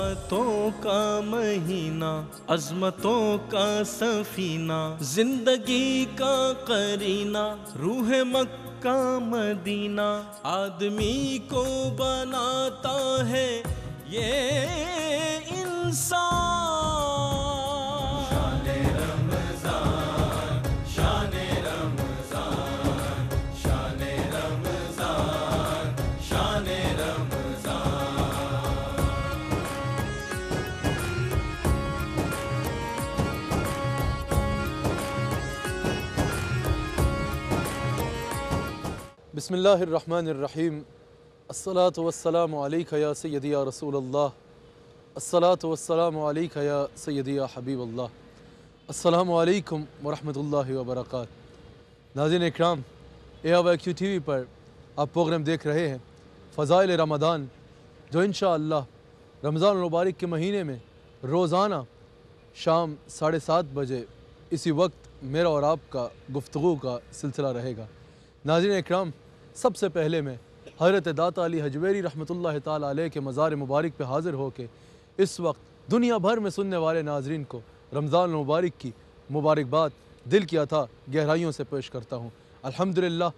अजमतों का महीना अजमतों का सफीना जिंदगी का करीना रूह मक्का मदीना आदमी को बनाता है ये इंसान बसमीम अस्सलात वसलाम या सैदी या रसूल अल्लाह अस्सलात वसलाम या सैदी या हबीब अल्लाह अस्सलाम वरहमतुल्लाहि व बरकात नाजिन इकराम ए क्यू टी वी पर आप प्रोग्राम देख रहे हैं फ़ज़ाइल रमदान जो इन रमज़ान मुबारक के महीने में रोज़ाना शाम साढ़े सात बजे इसी वक्त मेरा और आपका गुफ्तु का सिलसिला रहेगा नाजिन इकराम सबसे पहले मैं हजरत दाता अली हजवेरी रहमत ला के मज़ार मुबारक पर हाज़िर होकर इस वक्त दुनिया भर में सुनने वाले नाजरन को रमज़ान मुबारक की मुबारकबाद दिल की अथा गहराइयों से पेश करता हूँ अलहमदिल्ला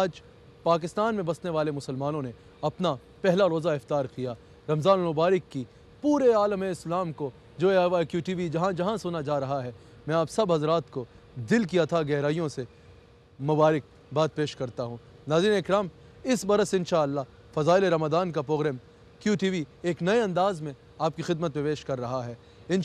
आज पाकिस्तान में बसने वाले मुसलमानों ने अपना पहला रोज़ा इफ्तार किया रमज़ान मुबारक की पूरे आलम इस्लाम को जो है क्यू टी वी जहाँ जहाँ सुना जा रहा है मैं आप सब हजरात को दिल की अथा गहराइयों से मुबारकबाद पेश करता हूँ नाजिन इक्राम इस बरस इन फ़ज़ाइल रमदान का प्रोग्राम क्यू टी वी एक नए अंदाज़ में आपकी खिदमत में पेश कर रहा है इन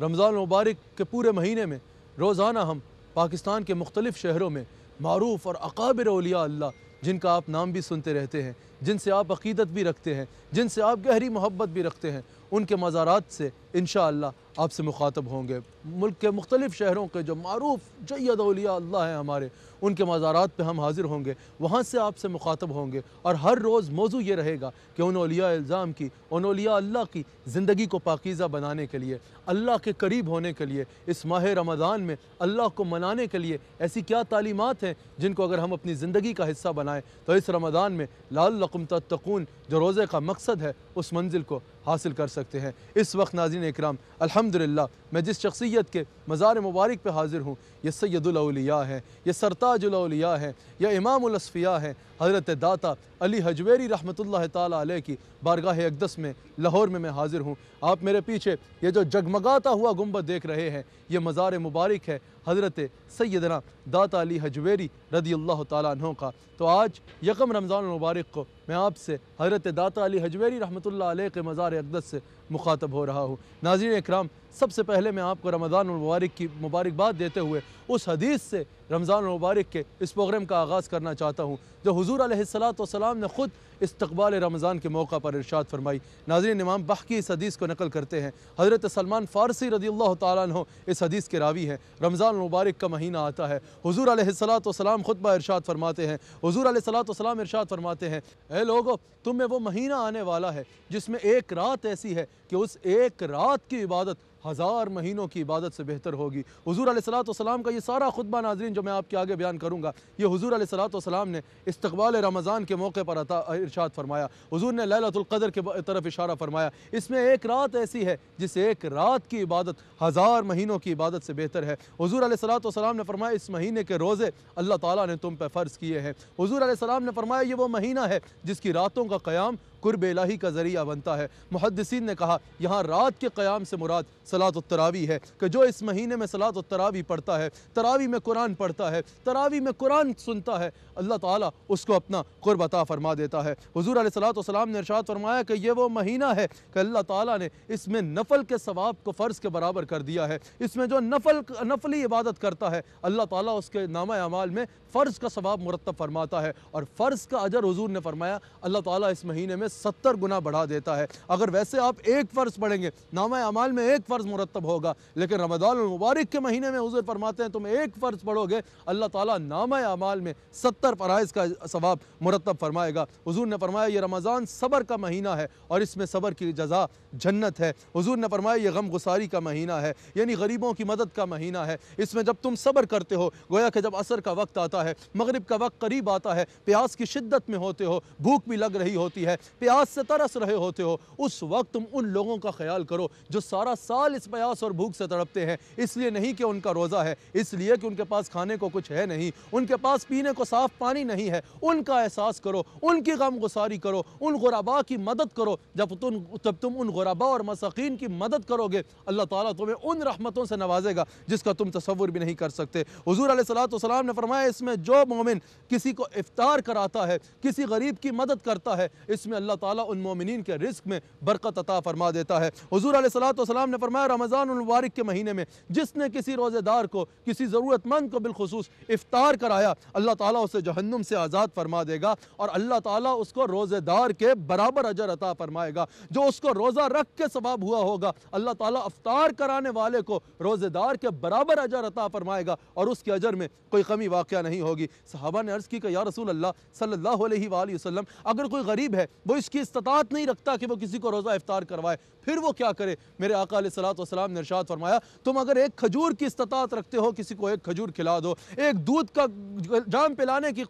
रमज़ान मुबारक के पूरे महीने में रोज़ाना हम पाकिस्तान के मुख्तलिफ़ शहरों में मरूफ़ और अकाबर अल्लाह जिनका आप नाम भी सुनते रहते हैं जिनसे आप अकीदत भी रखते हैं जिनसे आप गहरी मोहब्बत भी रखते हैं उनके मज़ारात से इन आपसे मुखातब होंगे मुल्क के मुख्तलिफ़ शहरों के जो मरूफ जैद अलिया अल्लाह हैं हमारे उनके मज़ारात पर हम हाजिर होंगे वहाँ से आपसे मुखातब होंगे और हर रोज़ मौजू ये रहेगा कि उन इल्ज़ाम की उन अल्लाह की ज़िंदगी को पाकिज़ा बनाने के लिए अल्लाह के करीब होने के लिए इस माह रमज़ान में अल्लाह को मनाने के लिए ऐसी क्या तालीमत हैं जिनको अगर हम अपनी ज़िंदगी का हिस्सा बनाएँ तो इस रमज़ान में लालकुम तकून जो रोज़े का मकसद है उस मंजिल को हासिल कर सकते हैं इस वक्त नाजिन इक्राम अलहमदिल्ला मैं जिस शख्सियत सैयद के मज़ार मुबारक पर हाज़िर हूँ यह सैदुलौलिया है यह सरताजुलौलिया है यह इमामफिया है हज़रत दाता अली हजवेरी रहमत ला की बारगाह अकदस में लाहौर में मैं हाज़िर हूँ आप मेरे पीछे ये जो जगमगाता हुआ गुम्बद देख रहे हैं ये मज़ार मुबारक है हज़रत सैदना दाता अली हजवेरी रदी अल्लाह तहों का तो आज यकम रमज़ान मुबारक को मैं आपसे हज़रत दाता अली हजवेरी रहमत ला के मज़ार अकदस से मुखातब हो रहा हूँ नाजिर इक्राम सबसे पहले मैं आपको रमज़ान मुबारक की मुबारकबाद देते हुए उस हदीस से रमज़ान मुबारक के इस प्रोग्राम का आगाज़ करना चाहता हूँ जो हजूर अलैहिस्सलाम ने ख़ुद इस्तबाल रमज़ान के मौका पर इर्शाद फरमाई नाजरन इमाम बह की इस हदीस को नकल करते हैं हज़रत सलमान फ़ारसी रदी अल्लाह तु इस हदीस के रावी हैं रमज़ान मुबारक का महीना आता है हजूर ख़ुद ब इर्शाद फरमाते हैं हजूर अलैहिस्सलाम इर्शाद फरमाते हैं अः लोगो तुम्हें वो महीना आने वाला है जिसमें एक रात ऐसी है कि उस एक रात की इबादत हज़ार महीनों की इबादत से बेहतर होगी हजूर सलाम का ये सारा खुतबा नाजरन जो मैं आपके आगे बयान करूँगा ये हजूर सलाम ने इस्तबाल रमज़ान के मौके पर अता इर्शाद फरमाया हजूर ने लैलतुल्क़दर के तरफ इशारा फरमाया इसमें एक रात ऐसी है जिस एक रात की इबादत हज़ार महीनों की इबादत से बेहतर है हजूर सलाम ने फरमाया इस महीने के रोज़े अल्लाह ताली ने तुम पर फ़र्ज़ किए हैं हजूर सलाम ने फरमाया ये वो महीना है जिसकी रातों का क़्याम कुरब इलाही का ज़रिया बनता है मुहदसिन ने कहा यहाँ रात के क़्याम से मुराद सलात उतरावी है कि जो इस महीने में सलात उतरावी पढ़ता है तरावी में कुरान पढ़ता है तरावी में कुरान सुनता है अल्लाह ताला उसको अपना कुरबता फरमा देता है हजूर सलाम ने इरशाद फरमाया कि ये वो महीना है कि अल्लाह ताली ने इसमें नफल के सवाब को फ़र्ज़ के बराबर कर दिया है इसमें जो नफल नफली इबादत करता है अल्लाह ताली उसके नामा अमाल में फ़र्ज़ का सवाब मुरतब फरमाता है और फ़र्ज़ का अजर हजूर ने फरमाया अल्लाह ताली इस महीने में सत्तर गुना बढ़ा देता है अगर वैसे आप एक फ़र्ज़ पढ़ेंगे नामा अमाल में एक फ़र्ज़ मुरतब होगा लेकिन रमदान मुबारक के महीने में हजूर फरमाते हैं तुम एक फ़र्ज़ पढ़ोगे अल्लाह ताली नामा अमाल में सत्तर फ़राइज़ का स्वाब मुरतब फरमाएगा हजूर ने फरमाया ये रमज़ान सबर का महीना है और इसमें सबर की जजा जन्नत है हजूर ने फरमाया ये गम गुसारी का महीना है यानी गरीबों की मदद का महीना है इसमें जब तुम सबर करते हो गोया कि जब असर का वक्त आता है मगरब का वक्त करीब आता है प्यास की शिद्दत में होते हो भूख भी लग रही होती है प्यास से तरस रहे होते हो उस वक्त तुम उन लोगों का ख्याल करो जो सारा साल इस प्यास और भूख से तड़पते हैं इसलिए नहीं कि उनका रोज़ा है इसलिए कि उनके पास खाने को कुछ है नहीं उनके पास पीने को साफ पानी नहीं है उनका एहसास करो उनकी गम गुसारी करो उन गुराबा की मदद करो जब तुम तब तुम उन गुराबा और मसाकिन की मदद करोगे अल्लाह ताला तुम्हें उन रहमतों से नवाजेगा जिसका तुम तस्वुर भी नहीं कर सकते हजूर सलाम ने फरमाया इसमें जो मोमिन किसी को इफ्तार कराता है किसी गरीब की मदद करता है इसमें अल्लाह अल्लाह ताला उन मोमिन के रिस्क में बरकत अता फरमा देता है हजूर सलाम ने फरमाया रमज़ान मुबारक के महीने में जिसने किसी रोज़ेदार को किसी ज़रूरतमंद को बिलखसूस इफ़ार कराया अल्लाह ताला उसे जहन्नुम से आज़ाद फरमा देगा और अल्लाह ताला उसको रोज़ेदार के बराबर अजर अता फरमाएगा जो उसको रोज़ा रख के सबाब हुआ होगा अल्लाह ताला अफ्तार कराने वाले को रोज़ेदार के बराबर अजर अता फरमाएगा और उसके अजर में कोई कमी वाक़ नहीं होगी साहबा ने अर्ज़ की कि या रसूल अल्लाह सल्ला वसम अगर कोई गरीब है वो वो इसकी इस्तात नहीं रखता कि वो किसी को रोज़ा इफ्तार करवाए फिर वो क्या करे मेरे आका सलाम ने इर्शाद फरमाया तुम अगर एक खजूर की इस्तात रखते हो किसी को एक खजूर खिला दो एक दूध का जाम पिलाने की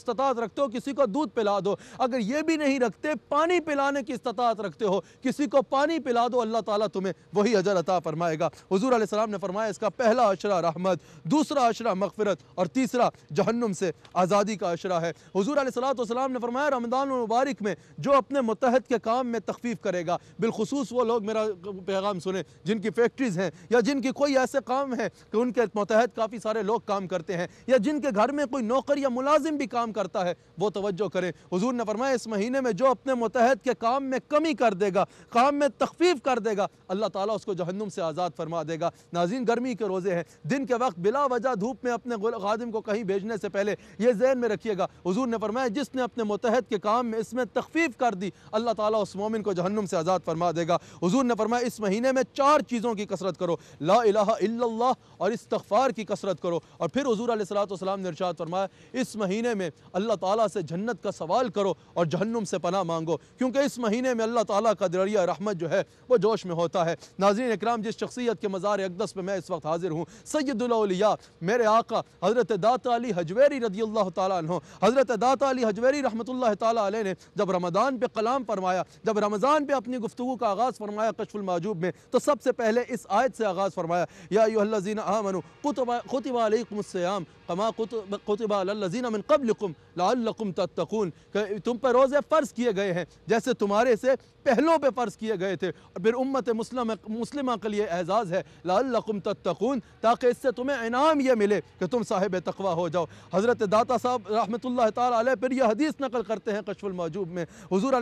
इस्तात रखते हो किसी को दूध पिला दो अगर ये भी नहीं रखते पानी पिलाने की इस्तात रखते हो किसी को पानी पिला दो अल्लाह ताला तुम्हें वही अजर अता फरमाएगा हजूर आसमाम ने फरमाया इसका पहला अशरा रहमत दूसरा अशरा मकफरत और तीसरा जहन्नुम से आज़ादी का अशरा है हजूर आसलाम ने फरमाया रमदान मुबारक में जो अपने मुतहद के काम में तखफीफ करेगा बिलखसूस वो वो लोग मेरा पैगाम सुने जिनकी फैक्ट्रीज़ हैं या जिनकी कोई ऐसे काम है कि उनके मतहत काफ़ी सारे लोग काम करते हैं या जिनके घर में कोई नौकर या मुलाजिम भी काम करता है वो तोज्जो करें हजूर ने फरमाया इस महीने में जो अपने मतहद के काम में कमी कर देगा काम में तकफीफ कर देगा अल्लाह ताली उसको जहन्नुम से आज़ाद फरमा देगा नाजीन गर्मी के रोज़े हैं दिन के वक्त बिला वजह धूप में अपने गादिम को कहीं भेजने से पहले यह जहन में रखिएगा हजूर ने फरमाया जिसने अपने मतहद के काम में इसमें तकफीफ कर दी अल्लाह ताली उस मोमिन को जहन्नुम से आज़ाद फरमा देगा हजूर ने फरमाया इस महीने में चार चीज़ों की कसरत करो ला और इस्तफ़ार की कसरत करो और फिर हजूर सलाम ने फरमाया इस महीने में अल्लाह ताली से जन्नत का सवाल करो और जहन्नुम से पना मांगो क्योंकि इस महीने में अल्लाह ताली का दरिया रहमत जो है वह जोश में होता है नाजरीन इक्राम जिस शख्सियत के मज़ार अकदस पर मैं इस वक्त हाजिर हूँ सैदुल्लिया मेरे आका हज़रत दात अली हजवेरी रदी अल्लाह हज़रत दाता अली हजवेरी रहमत ने जब रमदान पर कलाम फरमाया जब रमज़ान पर अपनी गुफ्तु का आगाज़ फरमाया कशफुल माजूब में तो सबसे पहले इस आयत से आगाज़ फरमाया याजीन आमनु तुम पर रोज़े फ़र्ज़ किए गए हैं जैसे तुम्हारे से पहलों पे फ़र्ज़ किए गए थे और फिर उम्मत मुस्लिम मुस्लिमा के लिए एजाज़ है लाकुम तत्तकून ताकि इससे तुम्हें इनाम ये मिले कि तुम साहिब तकवा हो जाओ हज़रत दाता साहब रहमत ताल फिर यह हदीस नकल करते हैं कशफुल मौजूब में हजूर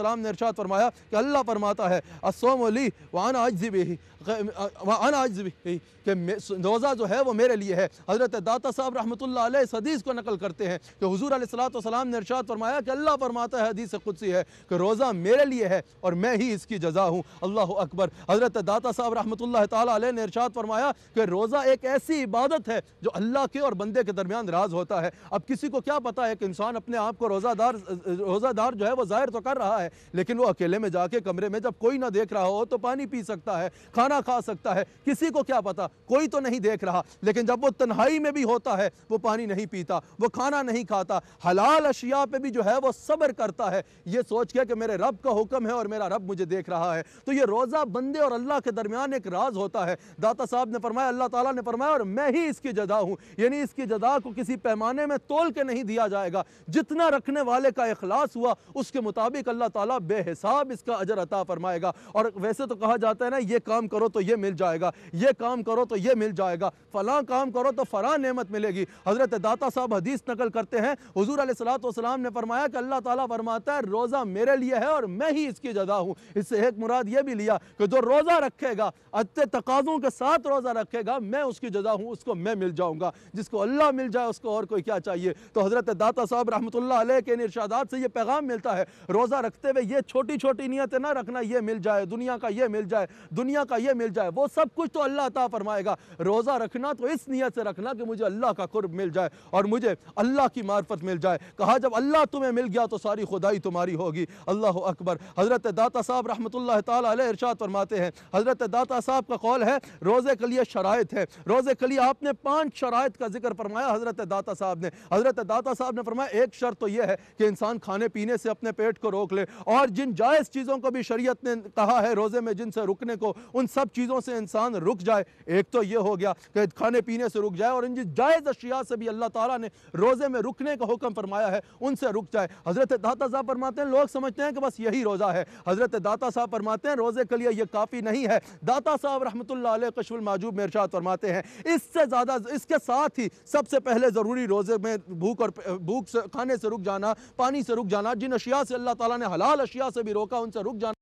सलाम ने इरशाद फरमाया कि अल्लाह फरमाता है असोमली वाना आज भी वान आज भी रोज़ा जो है वो मेरे लिए है हज़रत दाता साहब रहमत लदीस को नकल करते हैं कि हजूर सलाम ने इर्शाद फरमाया कि अल्लाह फरमाता है हदीस खुदसी है कि रोज़ा मेरे लिए है और मैं ही इसकी जजा हूँ अल्लाह अकबर हज़रत दाता साहब रहमत ला फरमाया कि रोज़ा एक ऐसी इबादत है जो अल्लाह के और बंदे के दरमियान राज होता है अब किसी को क्या पता है कि इंसान अपने आप को रोज़ादार रोज़ादार जो है वो ज़ाहिर तो कर रहा है लेकिन वो अकेले में जाके कमरे में जब कोई ना खाना देख रहा हो तो पानी पी सकता है खाना खा सकता है किसी को क्या पता कोई तो नहीं देख रहा लेकिन जब वो तन्हाई में भी होता है वो पानी नहीं पीता वो खाना नहीं खाता हलाल अशिया पे भी जो है वो सब्र करता है ये सोच के कि मेरे रब का हुक्म है और मेरा रब मुझे देख रहा है तो ये रोज़ा बंदे और अल्लाह के दरमियान एक राज होता है दाता साहब ने फरमाया अल्लाह ताला ने फरमाया और मैं ही इसकी जदा हूँ यानी इसकी जदा को किसी पैमाने में तोल के नहीं दिया जाएगा जितना रखने वाले का अखलास हुआ उसके मुताबिक अल्लाह ताला बेहिसाब इसका अजर अता फरमाएगा और वैसे तो कहा जाता है ना ये काम करो तो ये मिल जाएगा ये काम करो तो ये मिल जाएगा फलां काम करो तो फलां नेमत मिलेगी हज़रत दाता साहब हदीस नकल करते हैं हजूर सलाम ने फरमाया कि अल्लाह ताला फरमाता है रोज़ा मेरे लिए है और मैं ही इसकी जदा हूँ इससे एक मुराद ये भी लिया कि जो रोज़ा रखेगा अच्छे तकाज़ों के साथ रोज़ा रखेगा मैं उसकी जदा हूँ उसको मैं मिल जाऊँगा जिसको अल्लाह मिल जाए उसको और कोई क्या चाहिए तो हज़रत दाता साहब रहमत के इर्शादात से ये पैगाम मिलता है रोज़ा रखते हुए ये छोटी छोटी नियतें ना रखना ये मिल जाए दुनिया का ये मिल जाए दुनिया का ये मिल जाए वो सब कुछ तो अल्लाह ता फरमाएगा रोज़ा रखना तो इस नीयत से रखना कि मुझे अल्लाह का कुर्ब मिल जाए और मुझे अल्लाह की मार्फत मिल जाए कहा जब अल्लाह तुम्हें मिल गया तो सारी खुदाई तुम्हारी होगी अल्लाह अकबर हज़रत दाता साहब रहमत तरशाद फरमाते हैं हज़रत दाता साहब का कौल है रोज़े के लिए शराय है रोज़े के लिए आपने पाँच शरात का जिक्र फरमाया हज़रत दाता साहब ने हज़रत दाता साहब ने फरमाया एक शर्त तो यह है कि इंसान खाने पीने से अपने पेट को रोक ले और जिन जायज़ चीज़ों को भी शरीयत ने कहा है रोज़े में जिनसे रुकने को उन सब चीज़ों से इंसान रुक जाए एक तो ये हो गया कि खाने पीने से रुक जाए और इन जायज़ अशिया से भी अल्लाह ताला ने रोज़े में रुकने का हुक्म फरमाया है उनसे रुक जाए हज़रत दाता साहब फरमाते हैं लोग समझते हैं कि बस यही रोज़ा है हज़रत दाता साहब फरमाते हैं रोज़े के लिए यह काफ़ी नहीं है दाता साहब रहमत कशुल माजूब में फरमाते हैं इससे ज़्यादा इसके साथ ही सबसे पहले ज़रूरी रोज़े में भूख और भूख से खाने से रुक जाना पानी से रुक जाना जिन अशिया से अल्लाह ताला ने हलाल अशिया से भी रोका उनसे रुक जाना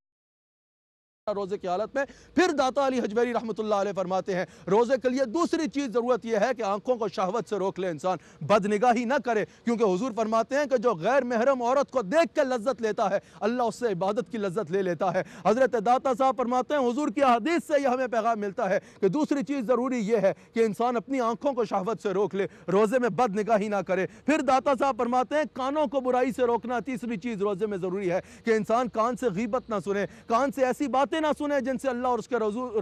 रोज़े की हालत में फिर दाता अली हजवेरी रहमत फरमाते हैं रोज़े के लिए दूसरी चीज़ ज़रूरत यह है कि आंखों को शहवत से रोक ले इंसान बदनिगाही ना करे क्योंकि हजूर फरमाते हैं कि जो गैर महरम औरत को देख कर लज्जत लेता है अल्लाह उससे इबादत की लज्जत ले लेता है हज़रत दाता साहब फरमाते हैं हजूर की हदीस से यह हमें पैगाम मिलता है कि दूसरी चीज़ ज़रूरी यह है कि इंसान अपनी आंखों को शहवत से रोक ले रोज़े में बदनिगाही ना करे फिर दाता साहब फरमाते हैं कानों को बुराई से रोकना तीसरी चीज़ रोज़े में ज़रूरी है कि इंसान कान से गीबत ना सुने कान से ऐसी बातें बातें ना सुने जिनसे अल्लाह और उसके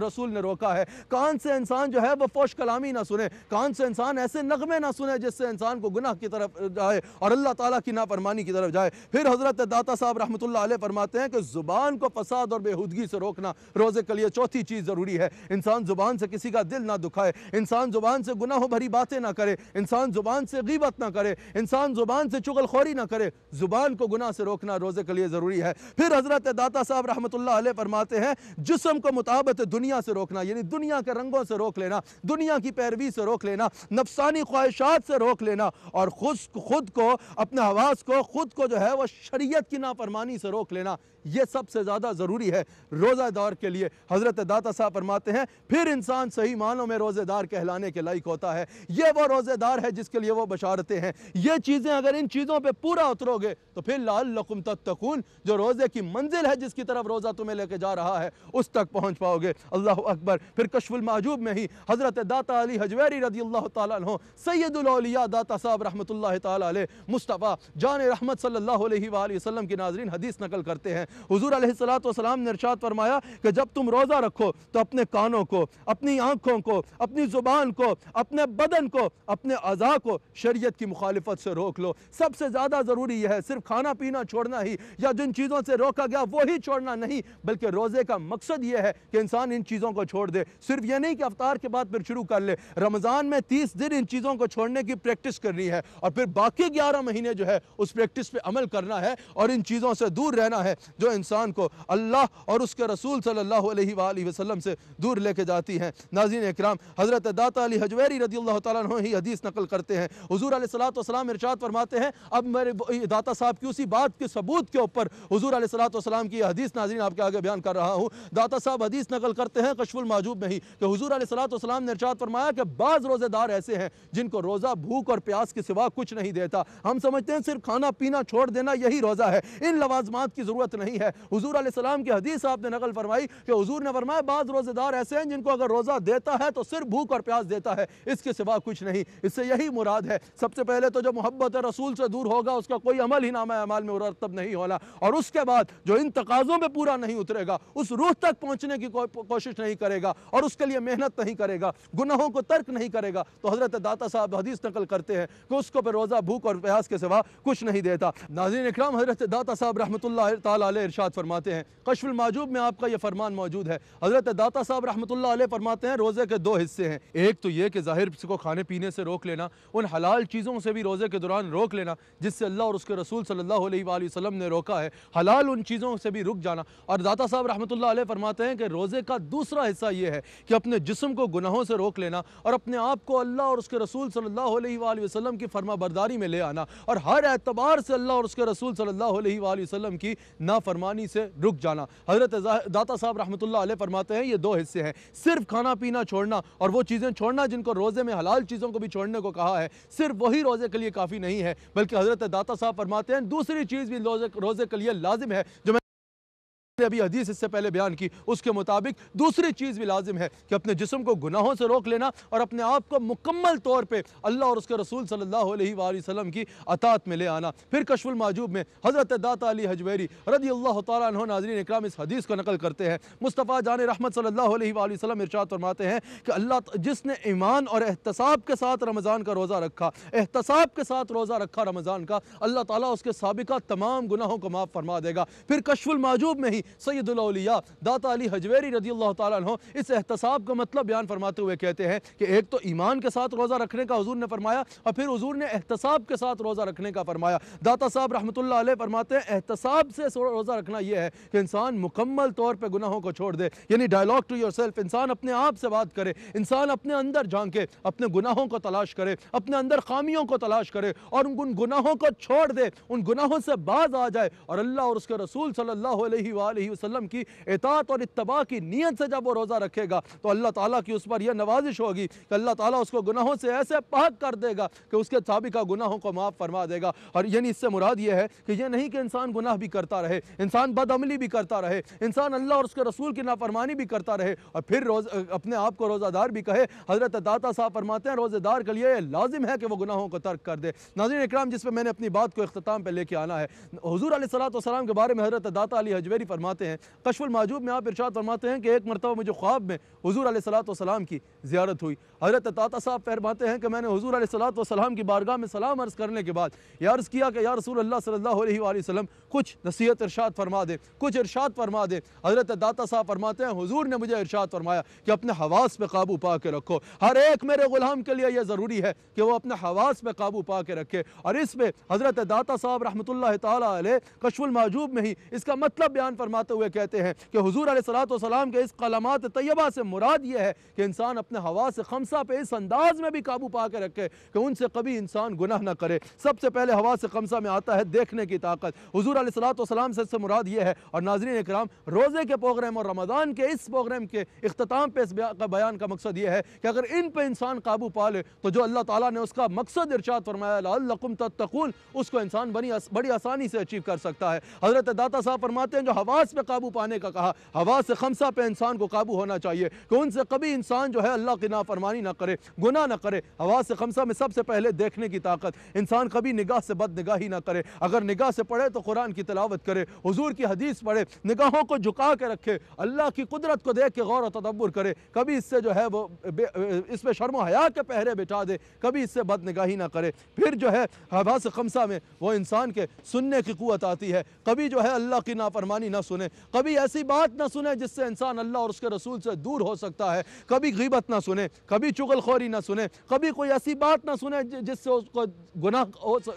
रसूल ने रोका है कान से इंसान जो है वह फोश कलामी ना सुने कान से इंसान ऐसे नगमे ना सुने जिससे इंसान को गुनाह की तरफ जाए और अल्लाह ताला की नाफरमानी की तरफ जाए फिर हज़रत दाता साहब रहमतुल्लाह अलैह फरमाते हैं कि ज़ुबान को फसाद और बेहूदगी से रोकना रोज़े के लिए चौथी चीज़ ज़रूरी है इंसान ज़ुबान से किसी का दिल ना दुखाए इंसान ज़ुबान से गुनाह भरी बातें ना करे इंसान ज़ुबान से गीबत ना करे इंसान ज़ुबान से चुगलखोरी ना करे ज़ुबान को गुनाह से रोकना रोज़े के लिए ज़रूरी है फिर हज़रत दाता साहब रहमत फरमाते हैं है जिसम को मुताबत दुनिया से रोकना यानी दुनिया के रंगों से रोक लेना दुनिया की पैरवी से रोक लेना नफसानी ख्वाहिशात से रोक लेना और खुद खुद को अपने आवाज को खुद को जो है वह शरीय की नाफरमानी से रोक लेना ये सबसे ज़्यादा ज़रूरी है रोज़ेदार के लिए हज़रत दाता साहब फरमाते हैं फिर इंसान सही मानों में रोज़ेदार कहलाने के लायक होता है ये वो रोज़ेदार है जिसके लिए वो बशारतें हैं ये चीज़ें अगर इन चीज़ों पर पूरा उतरोगे तो फिर लाल लकुम तकून जो रोज़े की मंजिल है जिसकी तरफ रोज़ा तुम्हें लेके जा रहा है उस तक पहुँच पाओगे अल्लाह अकबर फिर महजूब में ही हज़रत दाता अली हजवेरी रदी अल्लाह तु सैदुलिया दाता साहब रहमत मुस्तफ़ा जान रहमत सल्ला वसलम की नाजरीन हदीस नकल करते हैं हजूर अलैहिस्सलाम ने इरशाद फरमाया कि जब तुम रोज़ा रखो तो अपने कानों को अपनी आँखों को अपनी ज़ुबान को अपने बदन को अपने अज़ा को शरीयत की मुखालफत से रोक लो सबसे ज़्यादा ज़रूरी यह है सिर्फ खाना पीना छोड़ना ही या जिन चीज़ों से रोका गया वही छोड़ना नहीं बल्कि रोज़े का मकसद यह है कि इंसान इन चीज़ों को छोड़ दे सिर्फ यह नहीं कि अवतार के बाद फिर शुरू कर ले रमज़ान में तीस दिन इन चीज़ों को छोड़ने की प्रैक्टिस करनी है और फिर बाकी ग्यारह महीने जो है उस प्रैक्टिस पर अमल करना है और इन चीज़ों से दूर रहना है जो जो इंसान को अल्लाह और उसके रसूल सल्लल्लाहु अलैहि वसल्लम से दूर लेके जाती हैं नाजीन इकराम हज़रत दाता अली हजवेरी रदी अल्लाह तु ही हदीस नकल करते हैं हजूर सलाम इर्शाद फरमाते हैं अब मेरे दाता साहब की उसी बात के सबूत के ऊपर हजूर सलाम की हदीस नाजीन आपके आगे बयान कर रहा हूँ दाता साहब हदीस नकल करते हैं कशफुल माजूब में ही कि हजूर सलाम ने इर्शाद फरमाया कि बाज़ रोज़ेदार ऐसे हैं जिनको रोज़ा भूख और प्यास के सिवा कुछ नहीं देता हम समझते हैं सिर्फ खाना पीना छोड़ देना यही रोज़ा है इन लवाजमात की ज़रूरत नहीं नहीं है हजूर आसमाम की हदीस आपने नकल फरमाई कि हजूर ने फरमाए बाद रोज़ेदार ऐसे हैं जिनको अगर रोज़ा देता है तो सिर्फ भूख और प्यास देता है इसके सिवा कुछ नहीं इससे यही मुराद है सबसे पहले तो जो मोहब्बत रसूल से दूर होगा उसका कोई अमल ही नामा अमाल में मरतब नहीं होना और उसके बाद जो इन तकाज़ों में पूरा नहीं उतरेगा उस रूह तक पहुँचने की कोशिश नहीं करेगा और उसके लिए मेहनत नहीं करेगा गुनाहों को तर्क नहीं करेगा तो हज़रत दाता साहब हदीस नकल करते हैं कि उसको पर रोज़ा भूख और प्यास के सिवा कुछ नहीं देता नाजीन इकराम हज़रत दाता साहब रहमत ला वाले इरशाद फरमाते हैं कशफुल माजूब में आपका यह फरमान मौजूद है हज़रत दाता साहब रहमत फरमाते हैं रोज़े के दो हिस्से हैं एक तो ये कि ज़ाहिर को खाने पीने से रोक लेना उन हलाल चीज़ों से भी रोज़े के दौरान रोक लेना जिससे अल्लाह और उसके रसूल सल्ला वसलम ने रोका है हलाल उन चीज़ों से भी रुक जाना और दाता साहब रहमत फरमाते हैं कि रोज़े का दूसरा हिस्सा यह है कि अपने जिसम को गुनाहों से रोक लेना और अपने आप को अल्लाह और उसके रसूल सल्ला वसलम की फर्मा बरदारी में ले आना और हर एतबार से अल्लाह और उसके रसूल सल्ला वसलम की ना नाफरमानी से रुक जाना हज़रत दाता साहब रहमत फरमाते हैं ये दो हिस्से हैं सिर्फ खाना पीना छोड़ना और वो चीज़ें छोड़ना जिनको रोज़े में हलाल चीज़ों को भी छोड़ने को कहा है सिर्फ वही रोज़े के लिए काफ़ी नहीं है बल्कि हज़रत दाता साहब फरमाते हैं दूसरी चीज़ भी रोज़े के लिए लाजिम है जो ने अभी हदीस इससे पहले बयान की उसके मुताबिक दूसरी चीज़ भी लाजिम है कि अपने जिसम को गुनाहों से रोक लेना और अपने आप को मुकम्मल तौर पर अल्लाह और उसके रसूल सल्लल्लाहु अलैहि वसल्लम की अतात में ले आना फिर कशफुल माजूब में हज़रत दाता अली हजवेरी रदी अल्लाह तु नाजरीन इक्राम इस हदीस को नकल करते हैं मुस्तफ़ा जान रहमत सल्ला इर्शाद फरमाते हैं कि अल्लाह जिसने ईमान और एहतसाब के साथ रमज़ान का रोज़ा रखा एहतसाब के साथ रोज़ा रखा रमज़ान का अल्लाह ताली उसके सबका तमाम गुनाहों को माफ़ फरमा देगा फिर कशफुल माजूब में ही सैदुलौलिया दाता अली हजवेरी रजी अल्लाह तु इस एहतसाब का मतलब बयान फरमाते हुए कहते हैं कि एक तो ईमान के साथ रोज़ा रखने का हजूर ने फरमाया और फिर हजूर ने एहतसाब के साथ रोज़ा रखने का फरमाया दाता साहब रहमत फरमाते हैं एहतसाब से रोज़ा रखना यह है कि इंसान मुकम्मल तौर पर गुनाहों को छोड़ दे यानी डायलॉग टू योर सेल्फ इंसान अपने आप से बात करे इंसान अपने अंदर झांके अपने गुनाहों को तलाश करे अपने अंदर खामियों को तलाश करे और उन गुनाहों को छोड़ दे उन गुनाहों से बाज आ जाए और अल्लाह और उसके रसूल सल्ला वसल्लम की इतात और इतबा की नीयत से जब वो रोज़ा रखेगा तो अल्लाह ताला की उस पर यह नवाजिश होगी कि अल्लाह ताला उसको गुनाहों से ऐसे पाक कर देगा कि उसके सबका गुनाहों को माफ़ फरमा देगा और यानी इससे मुराद ये है कि यह नहीं कि इंसान गुनाह भी करता रहे इंसान बदअमली भी करता रहे इंसान अल्लाह और उसके रसूल की नाफरमानी भी करता रहे और फिर रोज़ अपने आप को रोज़ादार भी कहे हज़रत दाता साहब फरमाते हैं रोज़ेदार के लिए लाजिम है कि वह गुनाहों को तर्क कर दे नाजिन इक्राम जिस पर मैंने अपनी बात को अख्ताम पर लेके आना है हजूर सलाम के बारे में हज़रत दाता अली हजवेरी फरमा फरमाते हैं कशफुल माजूब में आप इरशाद फरमाते हैं कि एक मरतबा मुझे ख्वाब में हजूर सलाम की ज्यारत हुई हजरत ताता साहब फरमाते हैं कि मैंने हजूर सलाम की बारगाह में सलाम अर्ज़ करने के बाद यह अर्ज़ किया कि या रसूल अल्लाह सल्ला वसलम कुछ नसीहत इरशाद फरमा दें कुछ इरशाद फरमा दें हज़रत ताता साहब फरमाते हैं हुजूर ने मुझे इरशाद फरमाया कि अपने हवास पर काबू पा के रखो हर एक मेरे ग़ुलाम के लिए यह ज़रूरी है कि वह अपने हवास पर काबू पा के रखे और इसमें हज़रत दाता साहब रहमत ला महजूब में ही इसका मतलब बयान फरमा फरमाते हुए कहते हैं कि हजूर सलाम के इस कलमात तयबा से मुराद ये है कि इंसान अपने हवा से खमसा पे इस अंदाज में भी काबू पा के रखे कि उनसे कभी इंसान गुनाह ना करे सबसे पहले हवा से खमसा में आता है देखने की ताकत हजूर सलाम से इससे मुराद ये है और नाजरीन कराम रोज़े के प्रोग्राम और रमदान के इस प्रोग्राम के अख्ताम पर इस बयान का मकसद ये है कि अगर इन पर इंसान काबू पा ले तो जो अल्लाह ताला ने उसका मकसद इर्शाद फरमायाकुम तत्तकून उसको इंसान बनी बड़ी आसानी से अचीव कर सकता है हज़रत दाता साहब फरमाते हैं जो हवा हवास पे काबू पाने का कहा हवा से खमसा पे इंसान को काबू होना चाहिए कि उनसे कभी इंसान जो है अल्लाह की नाफरमानी ना करे गुना ना करे हवा से खमसा में सबसे पहले देखने की ताकत इंसान कभी निगाह से बद निगाही ना करे अगर निगाह से पढ़े तो कुरान की तलावत करे हजूर की हदीस पढ़े निगाहों को झुका के रखे अल्लाह की कुदरत को देख के गौर तदब्बर करे कभी इससे जो है वो इस पर शर्म हया के पहरे बिठा दे कभी इससे बद निगाही ना करे फिर जो है हवा से खमसा में वो इंसान के सुनने की कुत आती है कभी जो है अल्लाह की नाफरमानी ना सुने सुने कभी ऐसी बात ना सुने जिससे इंसान अल्लाह और उसके रसूल से दूर हो सकता है कभी गीबत ना सुने कभी चुगलखोरी ना सुने कभी कोई ऐसी बात ना सुने जिससे उसको गुनाह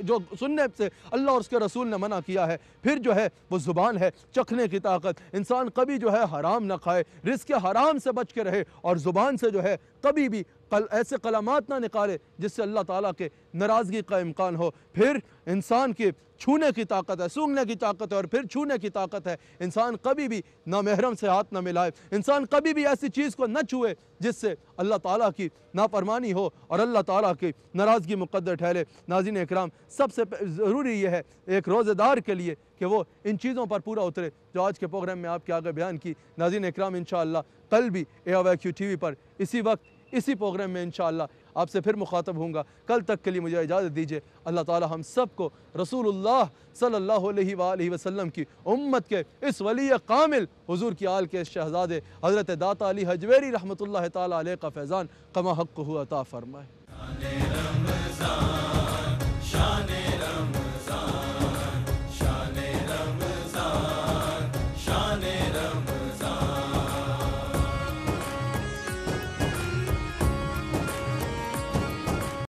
जो सुनने से अल्लाह और उसके रसूल ने मना किया है फिर जो है वो ज़ुबान है चखने की ताकत इंसान कभी जो है हराम ना खाए रिस्क हराम से बच के रहे और ज़ुबान से जो है कभी भी कल ऐसे कलामात ना निकाले जिससे अल्लाह ताला के नाराज़गी का इम्कान हो फिर इंसान के छूने की ताकत है सूंघने की ताकत है और फिर छूने की ताकत है इंसान कभी भी ना महरम से हाथ ना मिलाए इंसान कभी भी ऐसी चीज़ को न छूए जिससे अल्लाह ताला की नाफरमानी हो और अल्लाह ताला की नाराज़गी मुकद्दर ठहरे नाजिन इकराम सबसे ज़रूरी यह है एक रोज़ेदार के लिए कि वो इन चीज़ों पर पूरा उतरे जो आज के प्रोग्राम में आपके आगे बयान की नाजिन इकराम इन कल भी ए क्यू टी वी पर इसी वक्त इसी प्रोग्राम में इन आपसे फिर मुखातब हूँगा कल तक के लिए मुझे इजाज़त दीजिए अल्लाह ताला हम सब को रसूलुल्लाह सल्लल्लाहु अलैहि वसल्लम की उम्मत के इस वली कामिल हुजूर की आल के शहजादे हज़रत दाता अली हजवेरी रहमत ला का फैज़ान कमा हक़ हुआ ता फरमाए